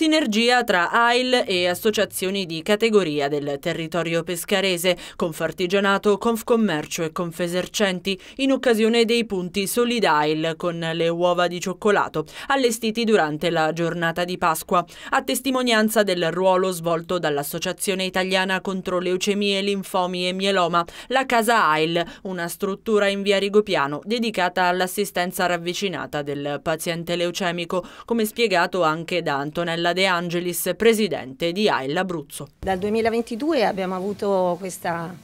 Sinergia tra AIL e associazioni di categoria del territorio pescarese, Confartigianato, Confcommercio e Confesercenti in occasione dei punti Solidail con le uova di cioccolato allestiti durante la giornata di Pasqua, a testimonianza del ruolo svolto dall'Associazione Italiana contro Leucemie, Linfomi e Mieloma, la Casa AIL, una struttura in via Rigopiano dedicata all'assistenza ravvicinata del paziente leucemico, come spiegato anche da Antonella Gabriella De Angelis, presidente di AIL Abruzzo. Dal 2022 abbiamo avuto questa,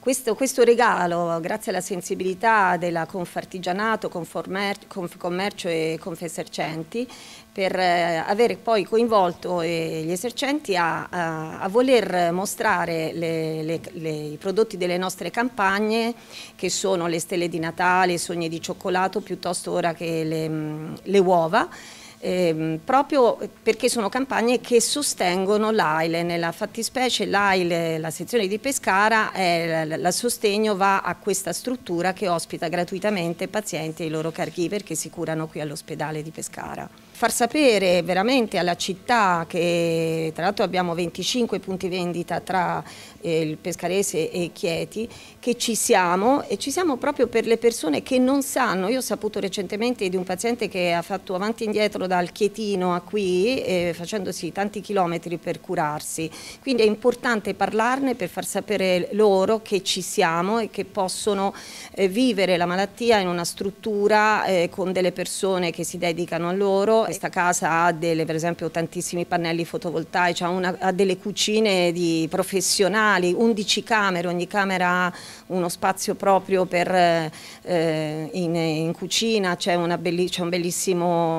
questo, questo, regalo, grazie alla sensibilità della Confartigianato, Confcommercio e Confesercenti, per eh, avere poi coinvolto eh, gli esercenti a, a, a voler mostrare le, le, le, i prodotti delle nostre campagne che sono le stelle di Natale, i sogni di cioccolato piuttosto ora che le mm, uova ehm, proprio perché sono campagne che sostengono l'AILE, nella fattispecie l'AILE, la sezione di Pescara, il sostegno va a questa struttura che ospita gratuitamente pazienti e i loro caregiver che si curano qui all'ospedale di Pescara. Far sapere veramente alla città che tra l'altro abbiamo 25 punti vendita tra eh, il Pescarese e Chieti che ci siamo e ci siamo proprio per le persone che non sanno, io ho saputo recentemente di un paziente che ha fatto avanti e indietro da dal Chietino a qui eh, facendosi tanti chilometri per curarsi. Quindi è importante parlarne per far sapere loro che ci siamo e che possono eh, vivere la malattia in una struttura eh, con delle persone che si dedicano a loro. Questa casa ha delle, per esempio tantissimi pannelli fotovoltaici, ha, una, ha delle cucine di professionali, 11 camere, ogni camera ha uno spazio proprio per, eh, eh, in, in, cucina, c'è un bellissimo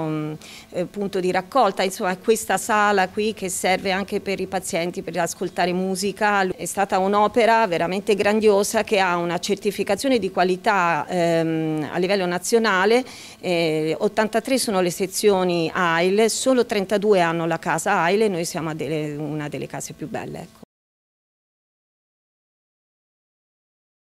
mm, eh, punto di raccolta, insomma questa sala qui che serve anche per i pazienti per ascoltare musica, è stata un'opera veramente grandiosa che ha una certificazione di qualità ehm, a livello nazionale, eh, 83 sono le sezioni AIL, solo 32 hanno la casa AIL e noi siamo delle, una delle case più belle. Ecco.